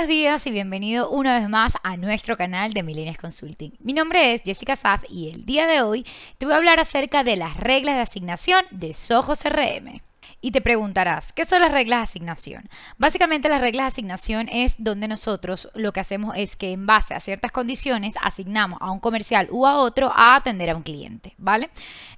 buenos días y bienvenido una vez más a nuestro canal de Milenias Consulting. Mi nombre es Jessica Saf y el día de hoy te voy a hablar acerca de las reglas de asignación de Sojos CRM. Y te preguntarás, ¿qué son las reglas de asignación? Básicamente las reglas de asignación es donde nosotros lo que hacemos es que en base a ciertas condiciones asignamos a un comercial u a otro a atender a un cliente, ¿vale?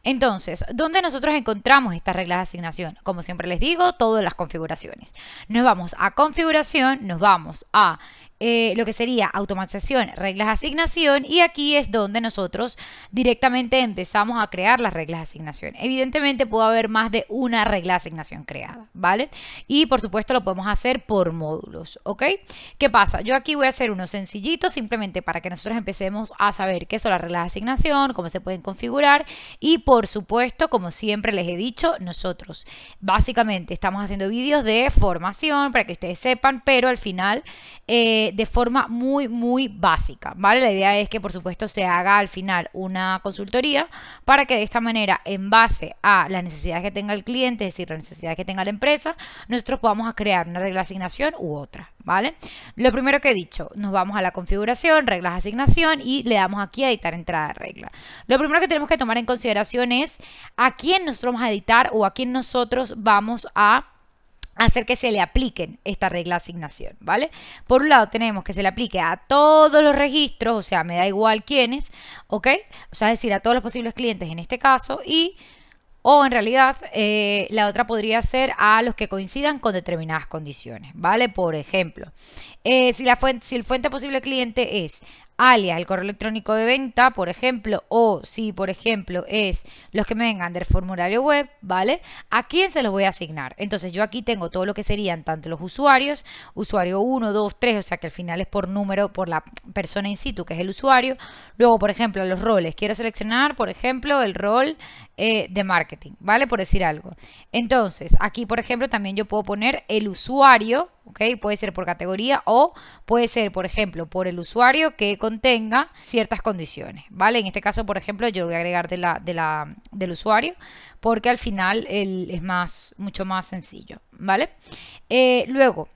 Entonces, ¿dónde nosotros encontramos estas reglas de asignación? Como siempre les digo, todas las configuraciones. Nos vamos a configuración, nos vamos a eh, lo que sería automatización, reglas de asignación y aquí es donde nosotros directamente empezamos a crear las reglas de asignación. Evidentemente puede haber más de una regla de asignación creada, ¿vale? Y por supuesto lo podemos hacer por módulos, ¿ok? ¿Qué pasa? Yo aquí voy a hacer uno sencillito simplemente para que nosotros empecemos a saber qué son las reglas de asignación, cómo se pueden configurar y por supuesto, como siempre les he dicho, nosotros básicamente estamos haciendo vídeos de formación para que ustedes sepan, pero al final... Eh, de forma muy, muy básica, ¿vale? La idea es que, por supuesto, se haga al final una consultoría para que de esta manera, en base a las necesidades que tenga el cliente, es decir, las necesidades que tenga la empresa, nosotros podamos crear una regla de asignación u otra, ¿vale? Lo primero que he dicho, nos vamos a la configuración, reglas de asignación y le damos aquí a editar entrada de regla. Lo primero que tenemos que tomar en consideración es a quién nosotros vamos a editar o a quién nosotros vamos a hacer que se le apliquen esta regla de asignación, ¿vale? Por un lado tenemos que se le aplique a todos los registros, o sea, me da igual quiénes, ¿ok? O sea, es decir, a todos los posibles clientes en este caso y... O en realidad eh, la otra podría ser a los que coincidan con determinadas condiciones, ¿vale? Por ejemplo, eh, si, la si el fuente posible cliente es alias el correo electrónico de venta, por ejemplo, o si, por ejemplo, es los que me vengan del formulario web, ¿vale? ¿A quién se los voy a asignar? Entonces yo aquí tengo todo lo que serían tanto los usuarios, usuario 1, 2, 3, o sea que al final es por número, por la persona in situ, que es el usuario. Luego, por ejemplo, los roles. Quiero seleccionar, por ejemplo, el rol eh, de marketing, ¿vale? Por decir algo. Entonces, aquí, por ejemplo, también yo puedo poner el usuario Puede ser por categoría o puede ser, por ejemplo, por el usuario que contenga ciertas condiciones, ¿vale? En este caso, por ejemplo, yo voy a agregar de la, de la, del usuario porque al final es más, mucho más sencillo, ¿vale? Eh, luego,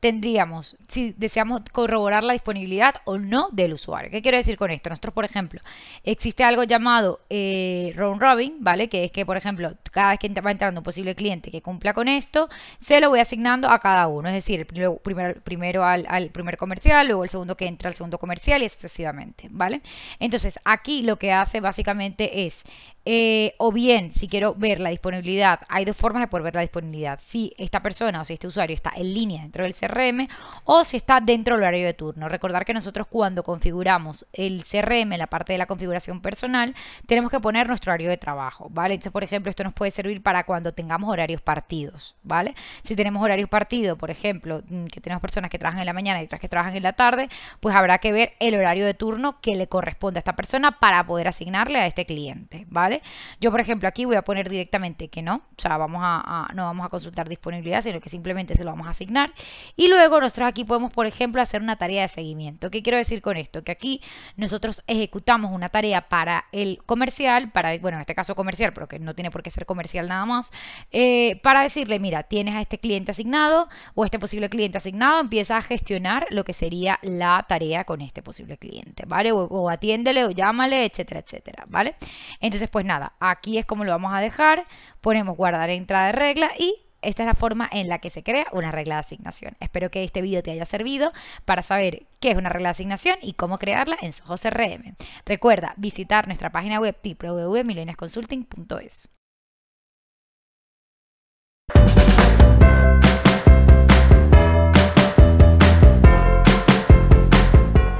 tendríamos si deseamos corroborar la disponibilidad o no del usuario. ¿Qué quiero decir con esto? Nosotros, por ejemplo, existe algo llamado eh, round robin, ¿vale? Que es que, por ejemplo, cada vez que va entrando un posible cliente que cumpla con esto, se lo voy asignando a cada uno. Es decir, primero, al, primer comercial, luego el segundo que entra al segundo comercial y excesivamente, ¿vale? Entonces, aquí lo que hace básicamente es eh, o bien, si quiero ver la disponibilidad, hay dos formas de poder ver la disponibilidad. Si esta persona o si este usuario está en línea dentro del servicio, CRM o si está dentro del horario de turno. Recordar que nosotros cuando configuramos el CRM, la parte de la configuración personal, tenemos que poner nuestro horario de trabajo, ¿vale? Entonces, por ejemplo, esto nos puede servir para cuando tengamos horarios partidos, ¿vale? Si tenemos horarios partidos, por ejemplo, mm, que tenemos personas que trabajan en la mañana y otras que trabajan en la tarde, pues habrá que ver el horario de turno que le corresponde a esta persona para poder asignarle a este cliente, ¿vale? Yo, por ejemplo, aquí voy a poner directamente que no, o sea, vamos no vamos a consultar disponibilidad, sino que simplemente se lo vamos a asignar y luego nosotros aquí podemos, por ejemplo, hacer una tarea de seguimiento. ¿Qué quiero decir con esto? Que aquí nosotros ejecutamos una tarea para el comercial, para, bueno, en este caso comercial, pero que no tiene por qué ser comercial nada más, eh, para decirle, mira, tienes a este cliente asignado o este posible cliente asignado, empieza a gestionar lo que sería la tarea con este posible cliente, ¿vale? O, atiéndele o llámale, etcétera, etcétera, ¿vale? Entonces, pues nada, aquí es como lo vamos a dejar, ponemos guardar entrada de regla y esta es la forma en la que se crea una regla de asignación. Espero que este video te haya servido para saber qué es una regla de asignación y cómo crearla en su CRM. Recuerda visitar nuestra página web www.mileniasconsulting.es.